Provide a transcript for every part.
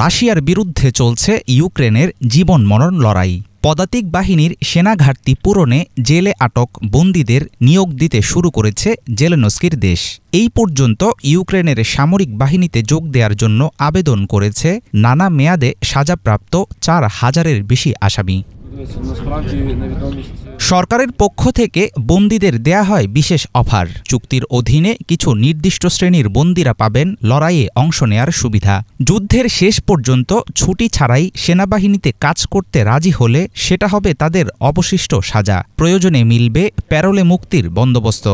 রাশিয়ার বিরুদ্ধে চলছে ইউক্রেনের জীবন মরণ লড়াই পদাতিক বাহিনীর সেনা ঘাটতি পূরণে জেলে আটক বন্দীদের নিয়োগ দিতে শুরু করেছে জেলেনস্কির দেশ এই পর্যন্ত ইউক্রেনের সামরিক বাহিনীতে যোগ দেওয়ার জন্য আবেদন করেছে নানা মেয়াদে সাজাপ্রাপ্ত চার হাজারের বেশি আসামি সরকারের পক্ষ থেকে বন্দীদের দেয়া হয় বিশেষ অফার চুক্তির অধীনে কিছু নির্দিষ্ট শ্রেণীর বন্দীরা পাবেন লড়াইয়ে অংশ নেয়ার সুবিধা যুদ্ধের শেষ পর্যন্ত ছুটি ছাড়াই সেনাবাহিনীতে কাজ করতে রাজি হলে সেটা হবে তাদের অবশিষ্ট সাজা প্রয়োজনে মিলবে প্যারোলে মুক্তির বন্দোবস্ত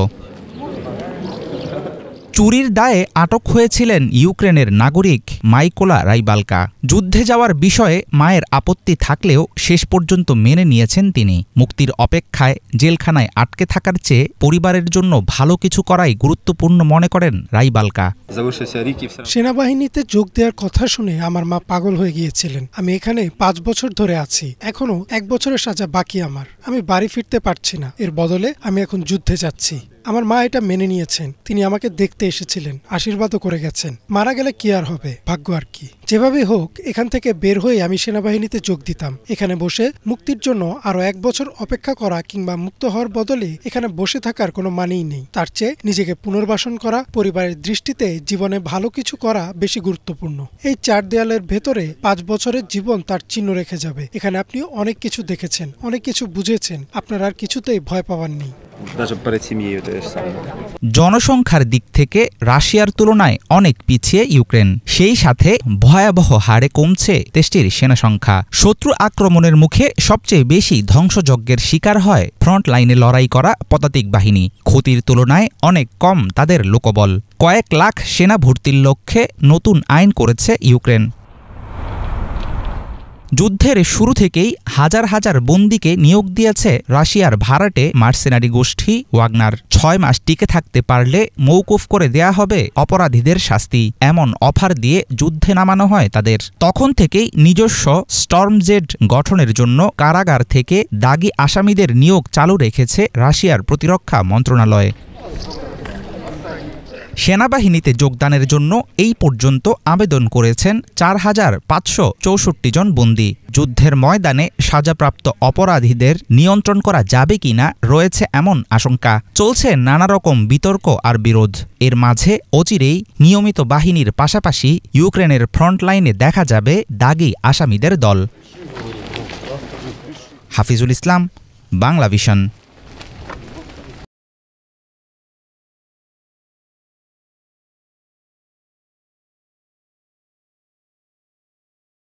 চুরির দায়ে আটক হয়েছিলেন ইউক্রেনের নাগরিক মাইকোলা রাইবালকা যুদ্ধে যাওয়ার বিষয়ে মায়ের আপত্তি থাকলেও শেষ পর্যন্ত মেনে নিয়েছেন তিনি মুক্তির অপেক্ষায় জেলখানায় আটকে থাকার চেয়ে পরিবারের জন্য ভালো কিছু করাই গুরুত্বপূর্ণ মনে করেন রাইবালকা সেনাবাহিনীতে যোগ দেওয়ার কথা শুনে আমার মা পাগল হয়ে গিয়েছিলেন আমি এখানে পাঁচ বছর ধরে আছি এখনো এক বছরের সাজা বাকি আমার আমি বাড়ি ফিরতে পারছি না এর বদলে আমি এখন যুদ্ধে যাচ্ছি আমার মা এটা মেনে নিয়েছেন তিনি আমাকে দেখতে এসেছিলেন আশীর্বাদও করে গেছেন মারা গেলে কি আর হবে ভাগ্য আর কি যেভাবেই হোক এখান থেকে বের হয়ে আমি সেনাবাহিনীতে যোগ দিতাম এখানে বসে মুক্তির জন্য আরও এক বছর অপেক্ষা করা কিংবা মুক্ত হওয়ার বদলে এখানে বসে থাকার কোনো মানেই নেই তার চেয়ে নিজেকে পুনর্বাসন করা পরিবারের দৃষ্টিতে জীবনে ভালো কিছু করা বেশি গুরুত্বপূর্ণ এই চার দেয়ালের ভেতরে পাঁচ বছরের জীবন তার চিহ্ন রেখে যাবে এখানে আপনি অনেক কিছু দেখেছেন অনেক কিছু বুঝেছেন আপনার আর কিছুতেই ভয় পাওয়ার নেই জনসংখ্যার দিক থেকে রাশিয়ার তুলনায় অনেক পিছিয়ে ইউক্রেন সেই সাথে ভয়াবহ হারে কমছে দেশটির সেনা সংখ্যা শত্রু আক্রমণের মুখে সবচেয়ে বেশি ধ্বংসযজ্ঞের শিকার হয় ফ্রন্ট লাইনে লড়াই করা পদাতিক বাহিনী ক্ষতির তুলনায় অনেক কম তাদের লোকবল কয়েক লাখ সেনা ভর্তির লক্ষ্যে নতুন আইন করেছে ইউক্রেন যুদ্ধের শুরু থেকেই হাজার হাজার বন্দিকে নিয়োগ দিয়েছে রাশিয়ার ভাড়াটে মার্সেনারি গোষ্ঠী ওয়াগনার ছয় মাস টিকে থাকতে পারলে মৌকুফ করে দেয়া হবে অপরাধীদের শাস্তি এমন অফার দিয়ে যুদ্ধে নামানো হয় তাদের তখন থেকেই নিজস্ব স্টর্মজেড গঠনের জন্য কারাগার থেকে দাগি আসামিদের নিয়োগ চালু রেখেছে রাশিয়ার প্রতিরক্ষা মন্ত্রণালয় সেনাবাহিনীতে যোগদানের জন্য এই পর্যন্ত আবেদন করেছেন চার হাজার পাঁচশো চৌষট্টি জন বন্দি যুদ্ধের ময়দানে সাজাপ্রাপ্ত অপরাধীদের নিয়ন্ত্রণ করা যাবে কিনা রয়েছে এমন আশঙ্কা চলছে নানা রকম বিতর্ক আর বিরোধ এর মাঝে অচিরেই নিয়মিত বাহিনীর পাশাপাশি ইউক্রেনের ফ্রন্টলাইনে দেখা যাবে দাগি আসামিদের দল হাফিজুল ইসলাম বাংলা ভিশন